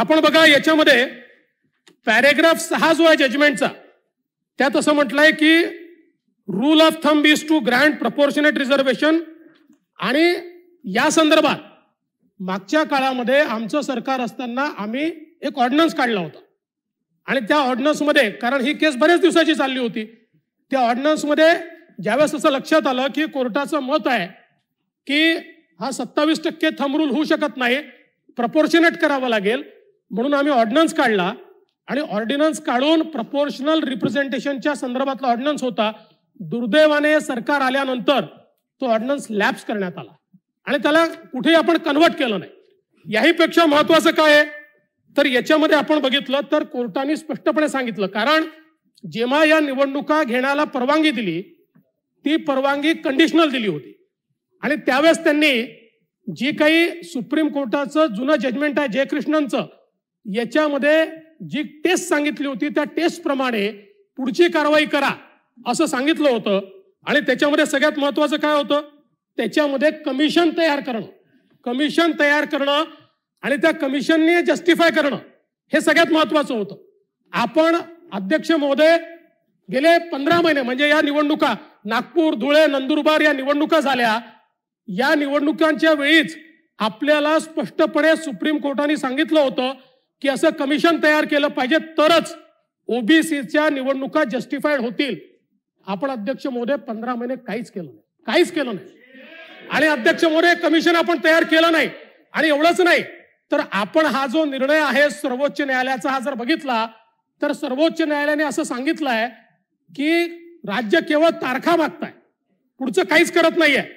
आपण बघा याच्यामध्ये पॅरेग्राफ सहा जो आहे जजमेंटचा त्यात असं म्हटलंय की rule of thumb is to grant proportionate reservation आणि या संदर्भात मागच्या काळामध्ये आमचं सरकार असताना आम्ही एक ऑर्डनन्स काढला होता आणि त्या ऑर्डनन्समध्ये कारण ही केस बऱ्याच दिवसाची चालली होती त्या ऑर्डनन्समध्ये ज्यावेळेस असं लक्षात आलं की कोर्टाचं मत आहे की हा सत्तावीस टक्के थंब रूल होऊ शकत नाही प्रपोर्शनेट करावं लागेल म्हणून आम्ही ऑर्डिनन्स काढला आणि ऑर्डिनन्स काढून प्रपोर्शनल रिप्रेझेंटेशनच्या संदर्भातला ऑर्डिनन्स होता दुर्दैवाने सरकार आल्यानंतर तो ऑर्डिनन्स लॅप्स करण्यात आला आणि त्याला कुठेही आपण कन्व्हर्ट केलं नाही याहीपेक्षा महत्वाचं काय आहे तर याच्यामध्ये आपण बघितलं तर कोर्टाने स्पष्टपणे सांगितलं कारण जेव्हा या निवडणुका घेण्याला परवानगी दिली ती परवानगी कंडिशनल दिली होती आणि त्यावेळेस त्यांनी जी काही सुप्रीम कोर्टाचं जुनं जजमेंट आहे जयकृष्णनचं याच्यामध्ये जी टेस्ट सांगितली होती त्या टेस्ट प्रमाणे पुढची कारवाई करा असं सांगितलं होतं आणि त्याच्यामध्ये सगळ्यात महत्वाचं काय होतं त्याच्यामध्ये कमिशन तयार करणं कमिशन तयार करणं आणि त्या कमिशनने जस्टिफाय करणं हे सगळ्यात महत्वाचं होतं आपण अध्यक्ष महोदय गेले पंधरा महिने म्हणजे या निवडणुका नागपूर धुळे नंदुरबार या निवडणुका झाल्या या निवडणुकांच्या वेळीच आपल्याला स्पष्टपणे सुप्रीम कोर्टाने सांगितलं होतं की असं कमिशन तयार केलं पाहिजे तरच ओबीसीच्या निवडणुका जस्टिफाईड होतील आपण अध्यक्ष मोदय पंधरा महिने काहीच केलं नाही काहीच केलं नाही आणि अध्यक्ष मोदय कमिशन आपण तयार केलं नाही आणि एवढंच नाही तर आपण हा जो निर्णय आहे सर्वोच्च न्यायालयाचा हा जर बघितला तर सर्वोच्च न्यायालयाने असं सांगितलंय की राज्य केवळ तारखा मागताय पुढचं काहीच करत नाहीये